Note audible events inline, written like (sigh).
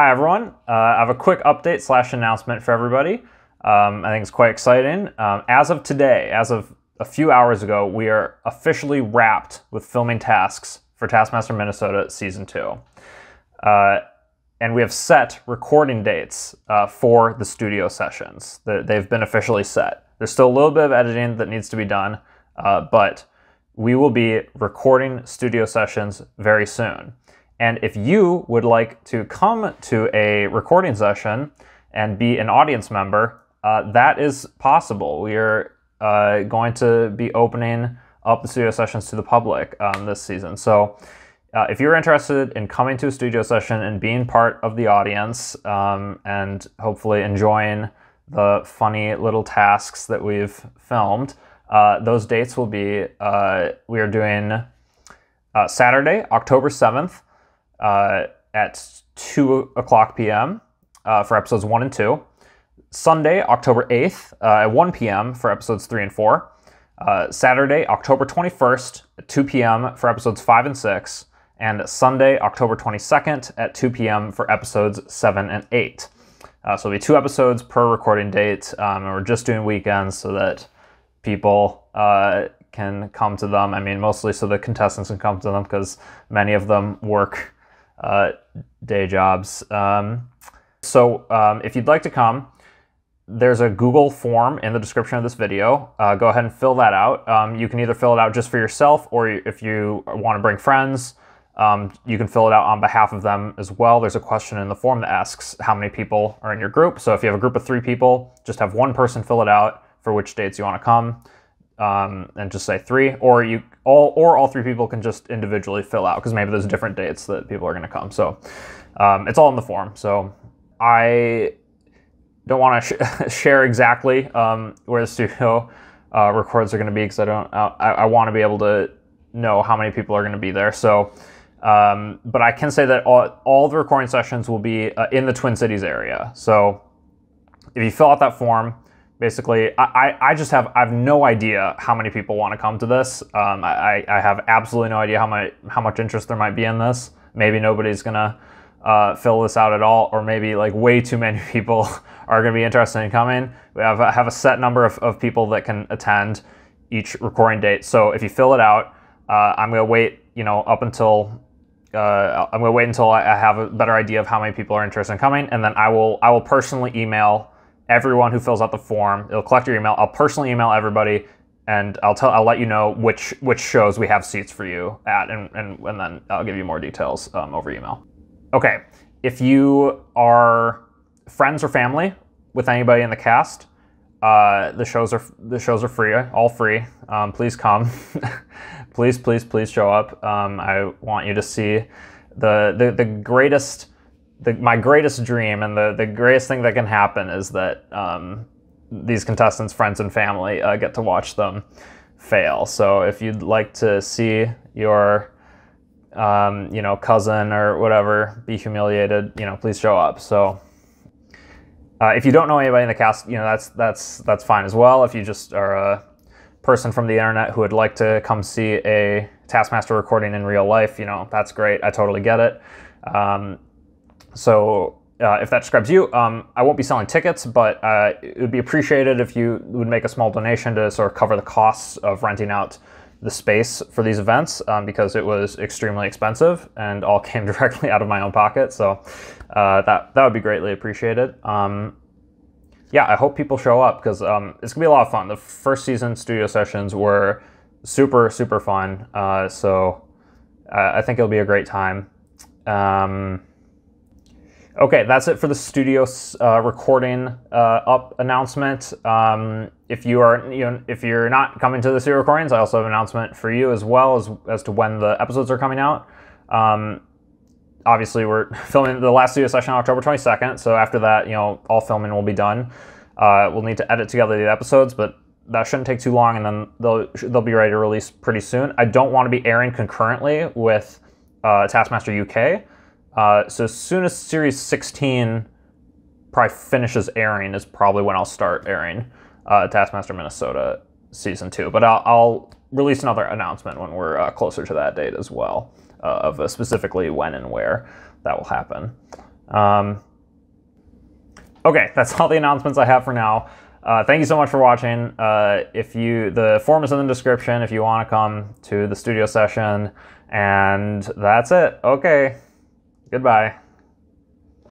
Hi everyone, uh, I have a quick update slash announcement for everybody. Um, I think it's quite exciting. Um, as of today, as of a few hours ago, we are officially wrapped with filming tasks for Taskmaster Minnesota Season 2. Uh, and we have set recording dates uh, for the studio sessions. They've been officially set. There's still a little bit of editing that needs to be done, uh, but we will be recording studio sessions very soon. And if you would like to come to a recording session and be an audience member, uh, that is possible. We are uh, going to be opening up the studio sessions to the public um, this season. So uh, if you're interested in coming to a studio session and being part of the audience um, and hopefully enjoying the funny little tasks that we've filmed, uh, those dates will be uh, we are doing uh, Saturday, October 7th uh, at 2 o'clock p.m. Uh, for episodes 1 and 2. Sunday, October 8th uh, at 1 p.m. for episodes 3 and 4. Uh, Saturday, October 21st at 2 p.m. for episodes 5 and 6. And Sunday, October 22nd at 2 p.m. for episodes 7 and 8. Uh, so it'll be two episodes per recording date, um, and we're just doing weekends so that people uh, can come to them. I mean, mostly so the contestants can come to them because many of them work uh, day jobs. Um, so um, if you'd like to come, there's a Google form in the description of this video. Uh, go ahead and fill that out. Um, you can either fill it out just for yourself or if you want to bring friends, um, you can fill it out on behalf of them as well. There's a question in the form that asks how many people are in your group. So if you have a group of three people, just have one person fill it out for which dates you want to come um, and just say three, or you all or all three people can just individually fill out because maybe there's different dates that people are going to come. So um, it's all in the form. So I don't want to sh- (laughs) share exactly um, where the studio uh, records are going to be because I don't. I, I want to be able to know how many people are going to be there. So. Um, but I can say that all, all the recording sessions will be uh, in the Twin Cities area. So if you fill out that form, basically I, I just have i have no idea how many people want to come to this um, I, I have absolutely no idea how, my, how much interest there might be in this maybe nobody's gonna uh, fill this out at all or maybe like way too many (laughs) people are gonna be interested in coming we have, have a set number of, of people that can attend each recording date so if you fill it out uh, i'm gonna wait you know up until uh, i'm gonna wait until I, I have a better idea of how many people are interested in coming and then i will i will personally email everyone who fills out the form. It'll collect your email. I'll personally email everybody, and I'll tell I'll let you know which which shows we have seats for you at, and and, and then I'll give you more details um, over email. Okay, if you are friends or family with anybody in the cast, uh, the shows are the shows are free, all free. Um, please come, (laughs) please please please show up. Um, I want you to see the the, the greatest the, my greatest dream and the, the greatest thing that can happen is that um, these contestants, friends, and family uh, get to watch them fail. So if you'd like to see your um, you know cousin or whatever be humiliated, you know please show up. So. Uh, if you don't know anybody in the cast, you know that's that's that's fine as well. If you just are a person from the internet who would like to come see a Taskmaster recording in real life, you know that's great. I totally get it. Um, so uh, if that describes you, um, I won't be selling tickets, but uh, it would be appreciated if you would make a small donation to sort of cover the costs of renting out the space for these events um, because it was extremely expensive and all (laughs) came directly out of my own pocket. So uh, that that would be greatly appreciated. Um, yeah, I hope people show up because um, it's gonna be a lot of fun. The first season studio sessions were super super fun, uh, so uh, I think it'll be a great time. Um, Okay, that's it for the studio uh, recording uh, up announcement. Um, if you are you know, if you're not coming to the studio recordings, I also have an announcement for you as well as as to when the episodes are coming out. Um, obviously, we're (laughs) filming the last studio session on October 22nd, so after that, you know, all filming will be done. Uh, we'll need to edit together the episodes, but that shouldn't take too long, and then they'll they'll be ready to release pretty soon. I don't want to be airing concurrently with uh, Taskmaster UK uh, so as soon as Series 16 probably finishes airing is probably when I'll start airing uh, Taskmaster Minnesota Season 2. But I'll, I'll release another announcement when we're uh, closer to that date as well, uh, of uh, specifically when and where that will happen. Um, okay, that's all the announcements I have for now. Uh, thank you so much for watching. Uh, if you, the form is in the description if you want to come to the studio session. And that's it. Okay. Goodbye.